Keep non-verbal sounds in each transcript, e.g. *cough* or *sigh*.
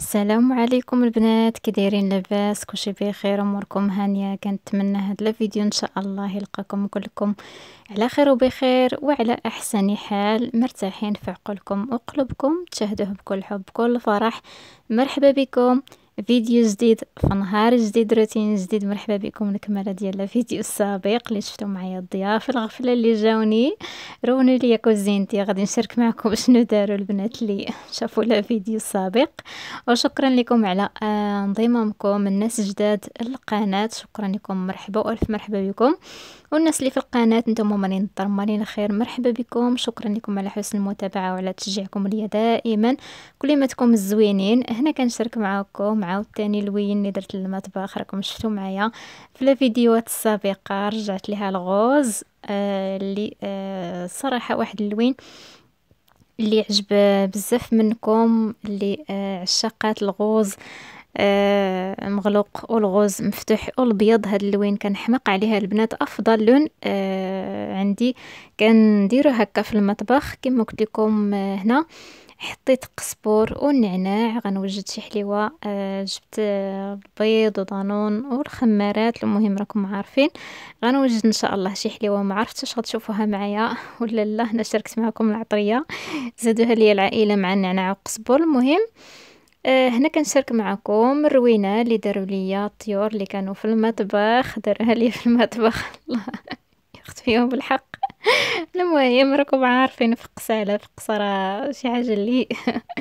السلام عليكم البنات كي دايرين لاباس كلشي بخير اموركم هانيه كنتمنى هاد الفيديو ان شاء الله يلقاكم كلكم على خير وبخير وعلى احسن حال مرتاحين في عقلكم وقلوبكم تشاهدوه بكل حب بكل فرح مرحبا بكم فيديو جديد في نهار جديد روتين جديد مرحبا بكم الكماله ديال الفيديو السابق اللي شفتو معايا الضياف الغفله اللي جاوني رونو ليا كوزينتي غادي نشارك معكم شنو داروا البنات اللي *laughs* شافوا الفيديو السابق وشكرا لكم على آه، انضمامكم الناس جداد القناه شكرا لكم مرحبا والف مرحبا بكم والناس اللي في القناه نتوما مالين الدار مالين خير مرحبا بكم شكرا لكم على حسن المتابعه وعلى تشجيعكم ليا دائما كلماتكم زوينين هنا كنشارك معكم عاود تاني الوين اللي درت للمطبخ راكم شفتوا معايا في الفيديوهات السابقه رجعت لها الغوز آه، اللي آه صراحه واحد اللوين اللي عجب بزاف منكم اللي آه عشاقات الغوز آه، مغلوق والغوز مفتوح والبيض هاد اللوين كنحماق عليها البنات افضل لون آه عندي كنديرو هكا في المطبخ كما قلت لكم آه، هنا حطيت قزبور والنعناع غنوجد شي حليوه آه، جبت البيض ودانون والخمارات المهم راكم عارفين غنوجد ان شاء الله شي حليوه ما عرفتش واش غتشوفوها معايا *laughs* ولا لا انا شاركت معكم العطريه زادوها لي العائله مع النعناع والقزبور المهم آه آه، هنا كنشارك معكم الروينه اللي داروا ليا الطيور اللي كانوا في المطبخ داروها لي في المطبخ *laughs* الله يخت فيهم بالحق *laughs* المهم راكم عارفين في قسالة في قصرة شي حاجة اللي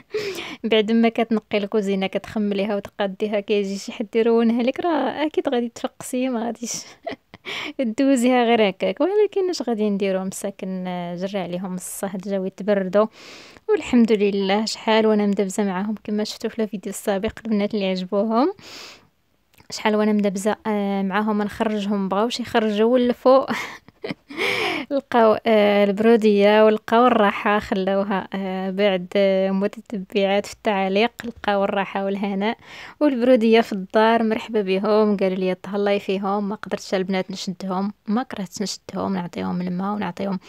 *laughs* بعد ما كتنقي الكوزينة كتخمليها وتقاديها كيجي شي حد يرونها لك راه اكيد غادي تفقسي ما غاديش *laughs* دوزيها غير هكاك ولكن اش غادي نديرو مساكن آه، جري عليهم الصهد جاو يتبردوا والحمد لله شحال وانا مدبزه معاهم كما شفتوا في الفيديو السابق البنات اللي عجبوهم شحال وانا مدبزه آه، معاهم نخرجهم بغاوش يخرجوا لفوق *laughs* لقاو آه، البرودية ولقاو الراحة خلاوها آه، بعد آه، متتبعات في التعاليق لقاو الراحة والهناء والبرودية في الدار مرحبا بهم قالوا لي تهلاي فيهم ما قدرتش البنات نشدهم ما كرهتش نشدهم نعطيهم الماء ونعطيهم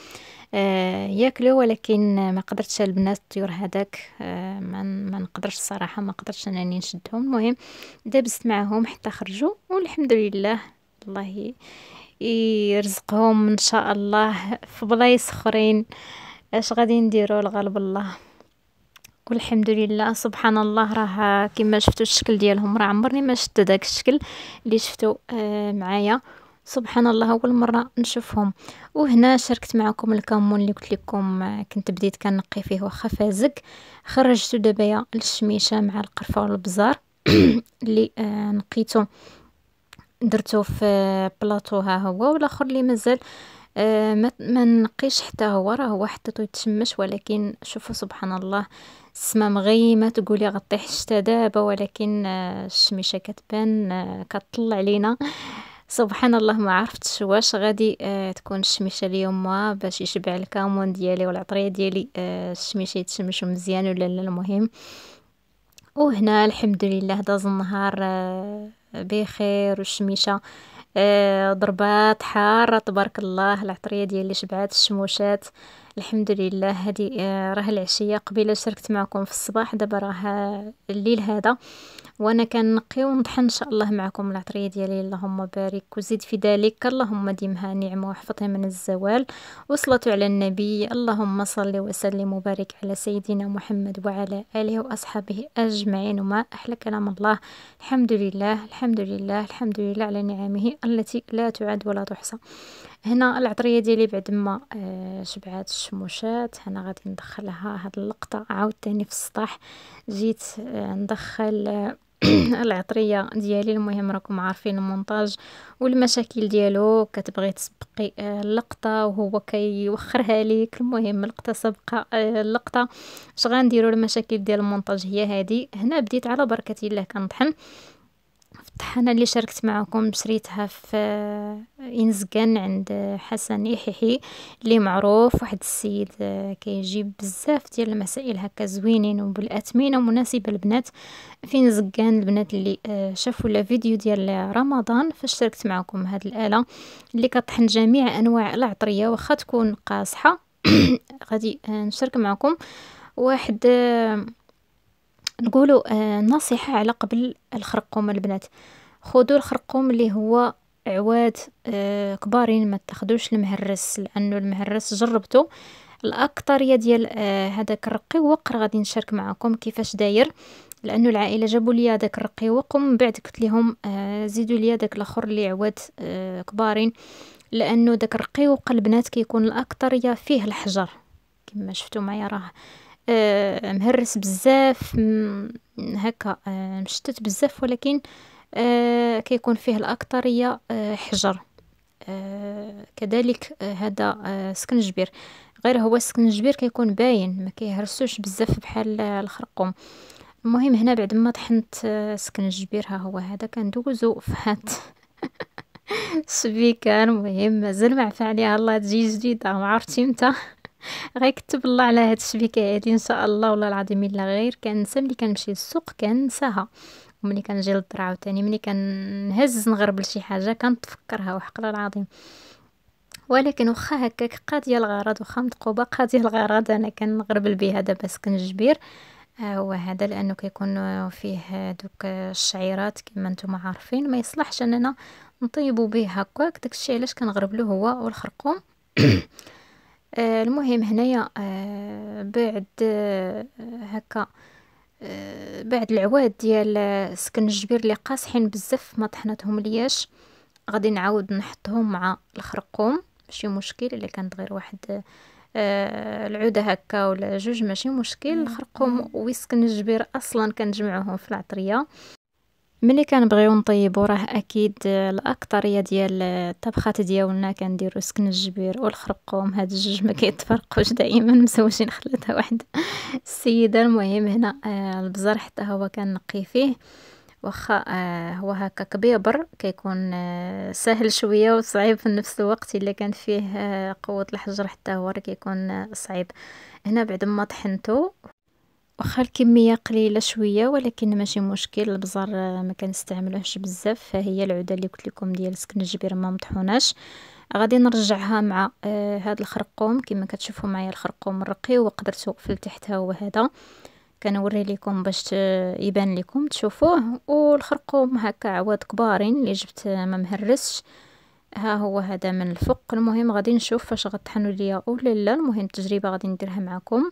ياكلوا ولكن ما قدرتش البنات الطيور هذاك ما نقدرش الصراحه ما قدرتش انني نشدهم المهم دابست معهم حتى خرجوا والحمد لله الله يرزقهم ان شاء الله في بلايص اخرين اش غادي نديرو لغلب الله والحمد لله سبحان الله راه كما شفتوا الشكل ديالهم راه عمرني ما شفت داك الشكل اللي شفتو آه معايا سبحان الله اول مره نشوفهم وهنا شاركت معكم الكمون اللي قلت لكم آه، كنت بديت كنقي فيه واخا فازك خرجت دابايا الشميشه مع القرفه والبزار *coughs* اللي آه نقيته درتو في بلاطو ها هو والاخر اللي مازال آه ما, نقيش حتى هو راه هو حطيتو يتشمش ولكن شوفوا سبحان الله السما مغيمه تقولي غطيح الشتا دابا ولكن آه الشميشه كتبان آه كتطلع علينا سبحان الله ما عرفتش واش غادي آه، تكون الشميشه اليوم باش يشبع الكامون ديالي والعطريه العطريه ديالي آه، الشميشه يتشمشوا مزيان ولا لا المهم وهنا الحمد لله داز النهار آه، بخير والشميشه آه، ضربات حاره تبارك الله العطريه ديالي شبعات الشموشات الحمد لله هذه آه، راه العشيه قبيله شاركت معكم في الصباح دابا راه الليل هذا وانا كنقي ونطحن ان شاء الله معكم العطريه ديالي اللهم بارك وزيد في ذلك اللهم ديمها نعمه واحفظها من الزوال وصلت على النبي اللهم صل وسلم وبارك على سيدنا محمد وعلى اله واصحابه اجمعين وما احلى كلام الله الحمد لله الحمد لله الحمد لله على نعمه التي لا تعد ولا تحصى هنا العطريه ديالي بعد ما آه، شبعات الشموشات هنا غادي ندخلها هاد اللقطه عاوتاني في السطح جيت آه، ندخل آه، *clears throat* العطريه ديالي المهم راكم عارفين المونتاج والمشاكل ديالو كتبغي تسبقي اللقطه وهو كيوخرها ليك المهم اللقطه سابقه اللقطه اش غنديروا المشاكل ديال المونتاج هي هذه هنا بديت على بركه الله كنطحن الطحانة اللي شاركت معكم شريتها في إنزكان عند حسن يحيحي اللي معروف واحد السيد كيجيب بزاف ديال المسائل هكا زوينين وبالأثمنة مناسبة البنات في إنزكان البنات اللي شافوا الفيديو ديال رمضان فشاركت معكم هاد الآلة اللي كطحن جميع أنواع العطرية وخا تكون قاصحة *coughs* غادي نشارك معكم واحد نقولوا آه، نصيحة على قبل الخرقوم البنات خذوا الخرقوم اللي هو عواد آه، كبارين ما تاخذوش المهرس لانه المهرس جربته الاكثريه ديال آه، هذاك الرقي وقر غادي نشارك معكم كيفاش داير لانه العائله جابوا لي هذاك الرقي وقم من بعد قلت لهم زيدوا لي داك الاخر اللي عواد كبارين لانه داك الرقي البنات كيكون الاكثريه فيه الحجر كما شفتوا معايا راه آه، مهرس بزاف هكا آه، مشتت بزاف ولكن آه، كيكون فيه الأكثرية حجر كذلك هذا سكنجبير غير هو السكنجبير كيكون باين ما كيهرسوش بزاف بحال الخرقوم المهم هنا بعد ما طحنت سكنجبير ها هو هذا كندوزو فهاد سبيكان *laughs* المهم مازال ما عفى عليها الله تجي جديده ما عرفتي غير كتب الله على هاد الشبيكه هادي ان شاء الله والله العظيم الا غير كنسى ملي كنمشي للسوق كنساها وملي كنجي للدرا وتاني ملي كنهز نغربل شي حاجه كنتفكرها وحق الله العظيم ولكن واخا هكاك قاضيه الغرض واخا متقوبه قاضيه الغرض انا كنغربل بها دابا سكن الجبير آه، هو هذا لانه كيكون فيه دوك الشعيرات كما نتوما عارفين ما يصلحش اننا نطيبو به هكاك داكشي علاش كنغربلو هو والخرقوم *coughs* آه، المهم هنايا آه، بعد آه، هكا بعد العواد ديال سكن الجبير اللي قاصحين بزاف ما طحنتهم لياش غادي نعاود نحطهم مع الخرقوم ماشي مشكل الا كانت غير واحد العوده هكا ولا جوج ماشي مشكل الخرقوم وسكن الجبير اصلا كنجمعوهم في العطريه ملي كنبغيو نطيبو راه اكيد الاكثريه ديال الطبخات ديالنا كنديرو سكن الجبير والخرقوم هاد الجوج ما كيتفرقوش دائما مسوجين خلطه واحده السيده المهم هنا آه، البزار حتى هو كنقي فيه واخا آه، هو هكا كبيبر كيكون آه، سهل شويه وصعيب في نفس الوقت الا كان فيه قوه الحجر حتى هو راه كيكون صعيب هنا بعد ما طحنته واخا الكمية قليلة شوية ولكن ماشي مشكل البزار ما كنستعملوهش بزاف فهي العوده اللي قلت لكم ديال السكنجبير ما مطحوناش غادي نرجعها مع آه هاد الخرقوم كما كتشوفوا معايا الخرقوم الرقي وقدرت وقفل تحتها هو هذا كنوري لكم باش يبان لكم تشوفوه والخرقوم هكا عواد كبارين اللي جبت آه، ما مهرسش ها هو هذا من الفوق المهم غادي نشوف فاش غطحنوا ليا ولا لا المهم التجربه غادي نديرها معكم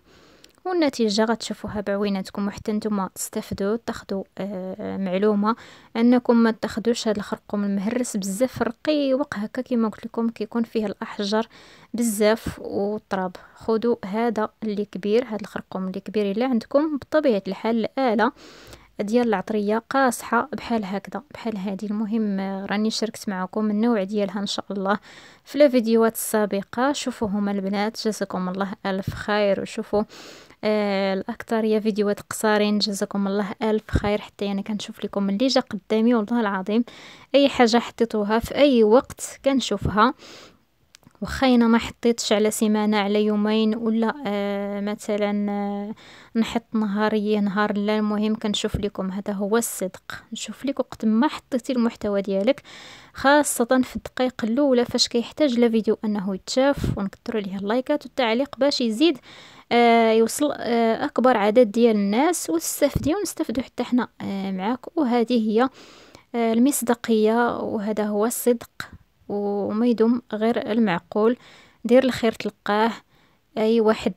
والنتيجة غتشوفوها بعويناتكم وحتى نتوما تستافدوا تاخذوا آه معلومة انكم ما تاخذوش هذا الخرقوم المهرس بزاف رقي وق هكا كما قلت لكم كيكون فيه الاحجار بزاف والتراب خذوا هذا اللي كبير هذا الخرقوم اللي كبير الا عندكم بطبيعة الحال الآلة ديال العطريه قاصحه بحال هكذا بحال هذه المهم آه، راني شاركت معكم النوع ديالها ان شاء الله في الفيديوهات السابقه شوفوهما البنات جزاكم الله الف خير وشوفوا آه، الاكثر يا فيديوهات قصارين جزاكم الله الف خير حتى انا كنشوف لكم اللي جا قدامي والله العظيم اي حاجه حطيتوها في اي وقت كنشوفها واخا انا ما حطيتش على سيمانه على يومين ولا آه مثلا آه نحط نهاريه نهار لا المهم كنشوف لكم هذا هو الصدق نشوف لك وقت ما حطيتي المحتوى ديالك خاصه في الدقائق الاولى فاش كيحتاج لا فيديو انه يتشاف ونكثروا ليه اللايكات والتعليق باش يزيد آه، يوصل آه، اكبر عدد ديال الناس وتستافدي ونستفدو حتى حنا آه، معاك وهذه هي المصداقيه وهذا هو الصدق وما يدوم غير المعقول دير الخير تلقاه اي واحد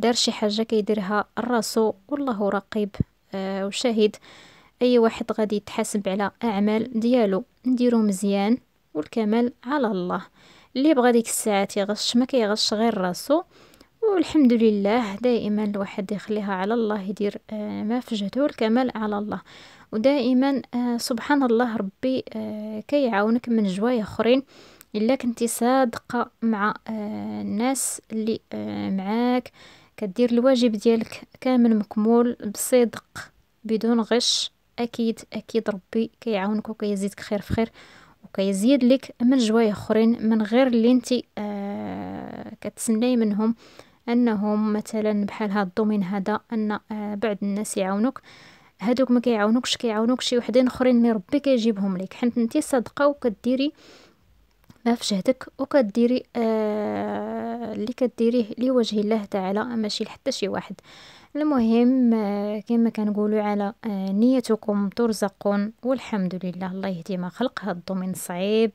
دار شي حاجه كيديرها الراسو والله رقيب وشاهد اي واحد غادي يتحاسب على اعمال ديالو نديرو مزيان والكمال على الله اللي بغى ديك الساعات يغش ما كيغش غير راسو والحمد لله دائما الواحد يخليها على الله يدير ما في جهده والكمال على الله ودائما آه، سبحان الله ربي آه، كيعاونك من جوايا اخرين الا كنتي صادقه مع آه، الناس اللي معاك كدير الواجب ديالك كامل مكمول بصدق بدون غش اكيد اكيد ربي كيعاونك وكيزيدك خير في خير وكيزيد لك من جوايا اخرين من غير اللي انت آه كتسناي منهم انهم مثلا بحال هاد الدومين هذا ان آه، بعض الناس يعاونوك هادوك ما كيعاونوكش كيعاونوك شي وحدين اخرين اللي ربي كيجيبهم لك حيت انت صادقه وكديري ما في جهدك وكديري آه اللي كديريه لوجه الله تعالى ماشي لحتى شي واحد المهم آه، كما كنقولوا على آه، نيتكم ترزقون والحمد لله الله يهدي ما خلق هاد الدومين صعيب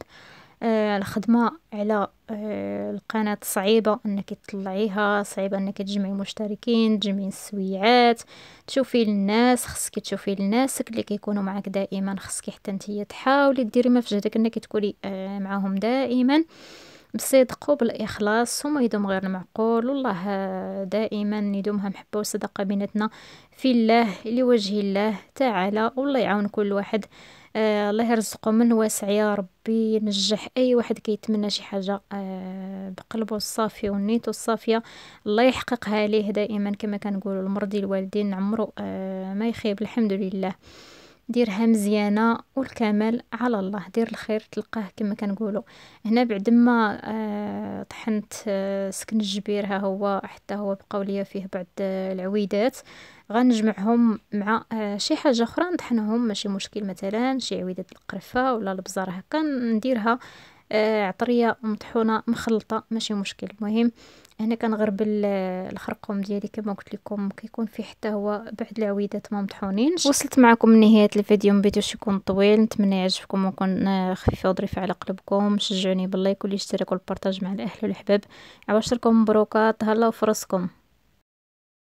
آه، الخدمة على آه، القناة صعيبة انك تطلعيها صعيبة انك تجمعي مشتركين تجمعي السويعات تشوفي الناس خصك تشوفي الناس اللي كيكونوا معك دائما خصك حتى نتيا تحاولي ديري ما في جهدك انك تكوني آه، معاهم دائما بصدق وبالإخلاص هما يدوم غير المعقول والله دائما يدومها محبة وصدقة بيناتنا في الله لوجه الله تعالى والله يعاون كل واحد آه، الله يرزقه من واسع يا ربي ينجح اي واحد كيتمنى شي حاجه آه بقلبه الصافي ونيته الصافيه الله يحققها ليه دائما كما كنقولوا المرضي الوالدين عمرو آه ما يخيب الحمد لله ديرها مزيانه والكمال على الله دير الخير تلقاه كما كنقولوا هنا بعد ما آه طحنت آه سكن الجبير ها هو حتى هو بقاو ليا فيه بعض آه، العويدات غنجمعهم مع آه، شي حاجه اخرى نطحنهم ماشي مشكل مثلا شي عويده القرفه ولا البزار هكا نديرها آه، عطريه مطحونه مخلطه ماشي مشكل المهم هنا كنغربل آه، الخرقوم ديالي كما قلت لكم كيكون فيه حتى هو بعد العويدات ما مطحونينش وصلت معكم لنهايه الفيديو ما بغيتوش يكون طويل نتمنى يعجبكم ونكون خفيفه وظريفه على قلبكم شجعوني باللايك والاشتراك والبارطاج مع الاهل والاحباب عواشركم مبروكات هلا وفرصكم